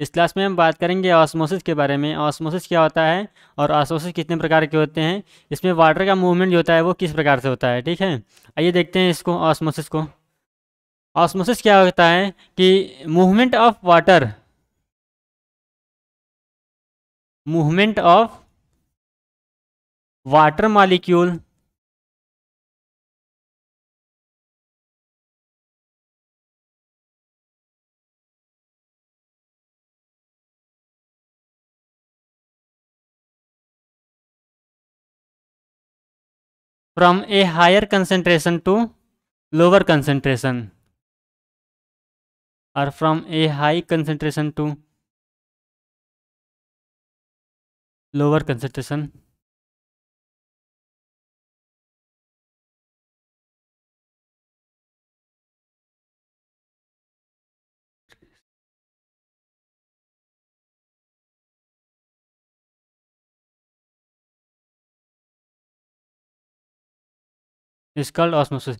इस क्लास में हम बात करेंगे ऑस्मोसिस के बारे में ऑस्मोसिस क्या होता है और ऑस्मोसिस कितने प्रकार के होते हैं इसमें वाटर का मूवमेंट जो होता है वो किस प्रकार से होता है ठीक है आइए देखते हैं इसको ऑस्मोसिस को ऑस्मोसिस क्या होता है कि movement of water movement of water molecule from a higher concentration to lower concentration or from a high concentration to lower concentration is called osmosis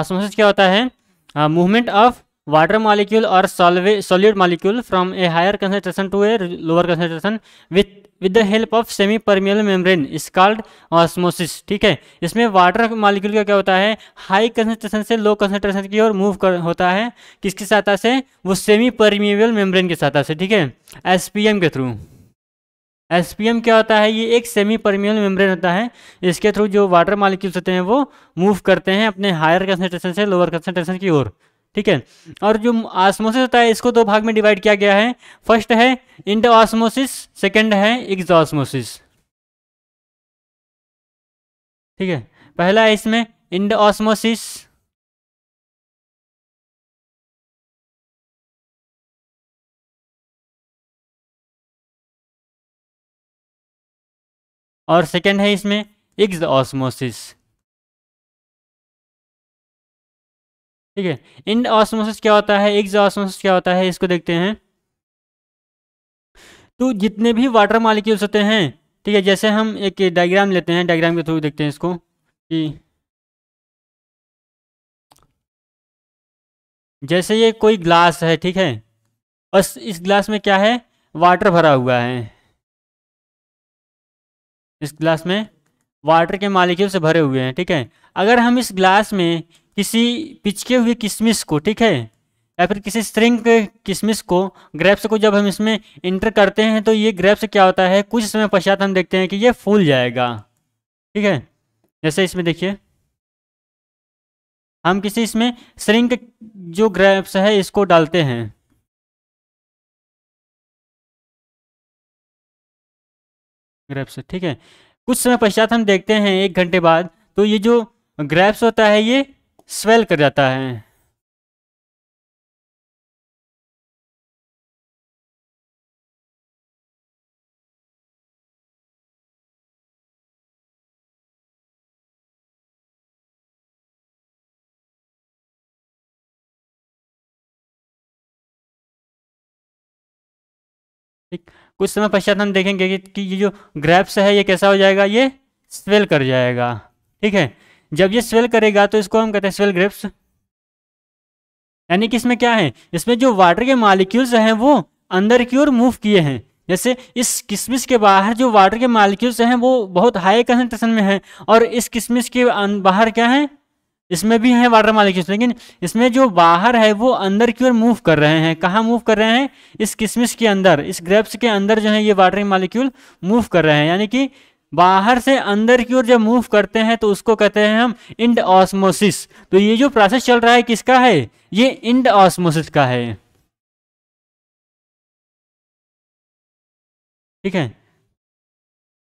osmosis क्या होता है मूवमेंट ऑफ वाटर मालिक्यूल और solve solute molecule from a higher concentration to a lower concentration with with the help of semi permeable membrane is called osmosis ठीक है इसमें water molecule का क्या होता है हाई कंसेंट्रेशन से लो कंसेंट्रेशन की ओर मूव कर होता है किसकी सहायता से वो सेमी परमिएबल मेम्ब्रेन की सहायता से ठीक है एस के थ्रू एसपीएम क्या होता है ये एक सेमी परमियल मेम्ब्रेन होता है इसके थ्रू जो वाटर मालिक्यूल्स होते हैं वो मूव करते हैं अपने हायर कंसेंट्रेशन से लोअर कंसेंट्रेशन की ओर ठीक है और जो ऑस्मोसिस होता है इसको दो भाग में डिवाइड किया गया है फर्स्ट है इंड ऑस्मोसिस सेकेंड है एग्जॉस्मोसिस ठीक है पहला है इसमें इंड ऑस्मोसिस और सेकेंड है इसमें इग्ज ऑस्मोसिस ठीक है इन ऑस्मोसिस क्या होता है इग्ज ऑस्मोसिस क्या होता है इसको देखते हैं तो जितने भी वाटर मालिक्यूल्स होते हैं ठीक है जैसे हम एक डायग्राम लेते हैं डायग्राम के थ्रू देखते हैं इसको कि जैसे ये कोई ग्लास है ठीक है बस इस ग्लास में क्या है वाटर भरा हुआ है इस गिलास में वाटर के मालिक्यूल से भरे हुए हैं ठीक है अगर हम इस ग्लास में किसी पिचके हुए किशमिश को ठीक है या फिर किसी स्ट्रिंग के किशमिश को ग्रेप्स को जब हम इसमें इंटर करते हैं तो ये ग्रेप्स क्या होता है कुछ समय पश्चात हम देखते हैं कि ये फूल जाएगा ठीक है जैसे इसमें देखिए हम किसी इसमें स्ट्रिंग जो ग्रेप्स है इसको डालते हैं ग्रेप्स ठीक है कुछ समय पश्चात हम देखते हैं एक घंटे बाद तो ये जो ग्रैप्स होता है ये स्वेल कर जाता है ठीक कुछ समय पश्चात हम देखेंगे कि, ये जो ग्रैप्स है ये कैसा हो जाएगा ये स्वेल कर जाएगा ठीक है जब ये स्वेल करेगा तो इसको हम कहते हैं स्वेल ग्रेप्स यानी कि इसमें क्या है इसमें जो वाटर के मालिक्यूल्स हैं वो अंदर की ओर मूव किए हैं जैसे इस किशमिश के बाहर जो वाटर के मालिक्यूल्स हैं वो बहुत हाई कंसेंट्रेशन में हैं और इस किशमिश के बाहर क्या है इसमें भी है वाटर मालिक्यूल्स लेकिन इसमें जो बाहर है वो अंदर की ओर मूव कर रहे हैं कहाँ मूव कर रहे हैं इस किशमिश के अंदर इस ग्रेप्स के अंदर जो है ये वाटर मालिक्यूल मूव कर रहे हैं यानी कि बाहर से अंदर की ओर जब मूव करते हैं तो उसको कहते हैं हम इंड ऑस्मोसिस तो ये जो प्रोसेस चल रहा है किसका है ये इंड ऑस्मोसिस का है ठीक है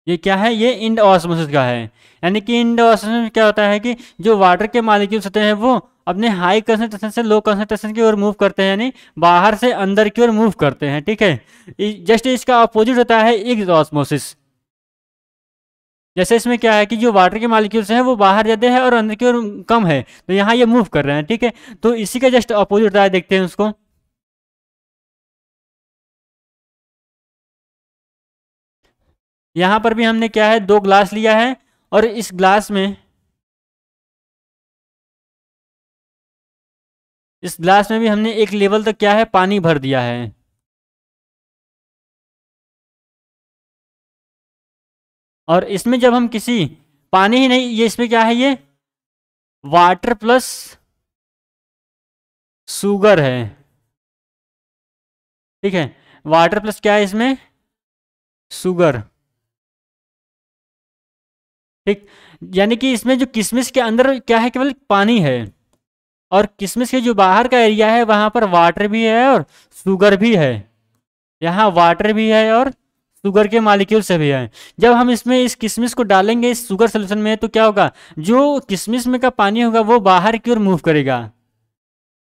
ये क्या है ये इंड ऑस्मोसिस का है यानी कि इंड ऑस्मोसिस में क्या होता है कि जो वाटर के मालिक्यूल्स होते हैं वो अपने हाई कंसेंट्रेशन से लो कंसनट्रेशन की ओर मूव करते हैं यानी बाहर से अंदर की ओर मूव करते हैं ठीक है जस्ट इसका अपोजिट होता है इग्ज ऑस्मोसिस जैसे इसमें क्या है कि जो वाटर के मालिक्यूल्स हैं वो बाहर जाते हैं और अंदर की ओर कम है तो यहाँ ये मूव कर रहे हैं ठीक है तो इसी का जस्ट अपोजिट होता है देखते हैं उसको यहाँ पर भी हमने क्या है दो ग्लास लिया है और इस ग्लास में इस ग्लास में भी हमने एक लेवल तक क्या है पानी भर दिया है और इसमें जब हम किसी पानी ही नहीं ये इसमें क्या है ये वाटर प्लस शुगर है ठीक है वाटर प्लस क्या है इसमें शुगर ठीक यानी कि इसमें जो किशमिश के अंदर क्या है केवल पानी है और किशमिश के जो बाहर का एरिया है वहाँ पर वाटर भी है और शुगर भी है यहाँ वाटर भी है और शुगर के मालिक्यूल से भी है जब हम इसमें इस किशमिश को डालेंगे इस शुगर सोल्यूशन में तो क्या होगा जो किशमिश में का पानी होगा वो बाहर की ओर मूव करेगा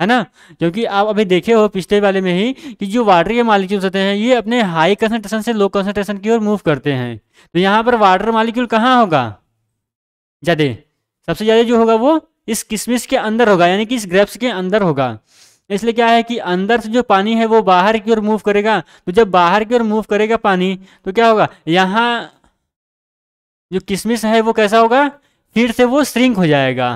है ना क्योंकि आप अभी देखे हो पिछले वाले में ही कि जो वाटर के मालिक्यूल्स होते हैं ये अपने हाई कंसनट्रेशन से लो कंसनट्रेशन की ओर मूव करते हैं तो यहाँ पर वाटर मालिक्यूल कहाँ होगा ज़्यादा सबसे ज़्यादा जो होगा वो इस किशमिश के अंदर होगा यानी कि इस ग्रेप्स के अंदर होगा इसलिए क्या है कि अंदर से जो पानी है वो बाहर की ओर मूव करेगा तो जब बाहर की ओर मूव करेगा पानी तो क्या होगा यहाँ जो किशमिश है वो कैसा होगा फिर से वो श्रिंक हो जाएगा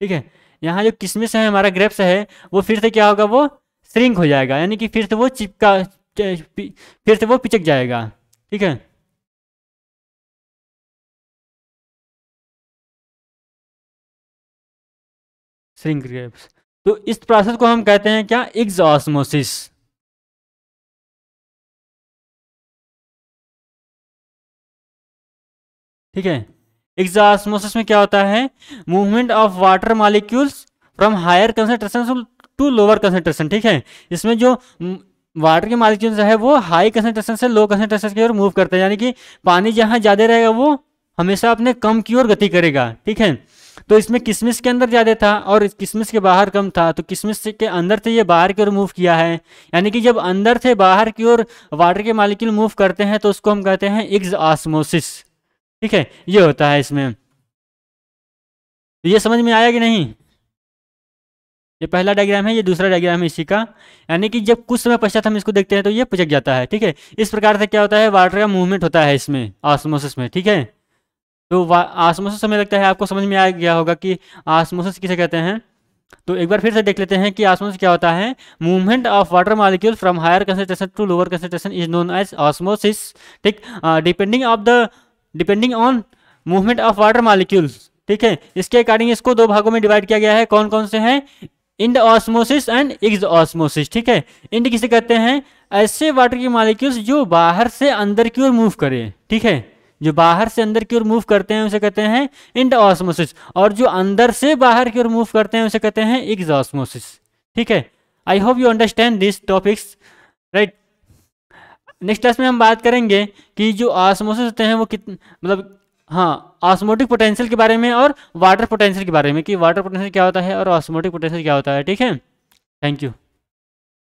ठीक है यहाँ जो किशमिश है हमारा ग्रेप्स है वो फिर से क्या होगा वो श्रिंक हो जाएगा यानी कि फिर से वो चिपका फिर से वो पिचक जाएगा ठीक है श्रिंक ग्रेप्स तो इस प्रोसेस को हम कहते हैं क्या एग्जॉस्मोसिस ठीक है एग्जॉस्मोसिस में क्या होता है movement of water molecules from higher concentration to lower concentration ठीक है इसमें जो वाटर के मालिक्यूल्स है वो हाई कंसेंट्रेशन से लो कंसेंट्रेशन की ओर मूव करते हैं यानी कि पानी जहां ज़्यादा रहेगा वो हमेशा अपने कम की ओर गति करेगा ठीक है तो इसमें किसमिस के अंदर ज़्यादा था और किसमिस के बाहर कम था तो किसमिस के अंदर से ये बाहर की ओर मूव किया है यानी कि जब अंदर से बाहर की ओर वाटर के मालिक्यूल मूव करते हैं तो उसको हम कहते हैं इग्ज आसमोसिस ठीक है ये होता है इसमें तो ये समझ में आया कि नहीं ये पहला डायग्राम है ये दूसरा डायग्राम है इसी का यानी कि जब कुछ समय पश्चात हम इसको देखते हैं तो ये पचक जाता है ठीक है इस प्रकार से क्या होता है वाटर का मूवमेंट होता है इसमें ऑस्मोसिस में ठीक है तो आसमोसिस हमें लगता है आपको समझ में आ गया होगा कि आसमोसिस किसे कहते हैं तो एक बार फिर से देख लेते हैं कि आसमोसिस क्या होता है movement of water molecule from higher concentration to lower concentration is known as osmosis ठीक depending of the depending on movement of water molecules ठीक है इसके अकॉर्डिंग इसको दो भागों में डिवाइड किया गया है कौन कौन से हैं endosmosis and exosmosis ठीक है इंड किसे कहते हैं ऐसे वाटर के मालिक्यूल्स जो बाहर से अंदर की ओर मूव करें ठीक है जो बाहर से अंदर की ओर मूव करते हैं उसे कहते हैं इंड ऑस्मोसिस और जो अंदर से बाहर की ओर मूव करते हैं उसे कहते हैं एग्जॉस्मोसिस ठीक है I hope you understand this topics right next class में हम बात करेंगे कि जो ऑस्मोसिस होते हैं वो कित मतलब हाँ ऑस्मोटिक पोटेंशियल के बारे में और वाटर पोटेंशियल के बारे में कि वाटर पोटेंशियल क्या होता है और ऑस्मोटिक पोटेंशियल क्या होता है ठीक है थैंक यू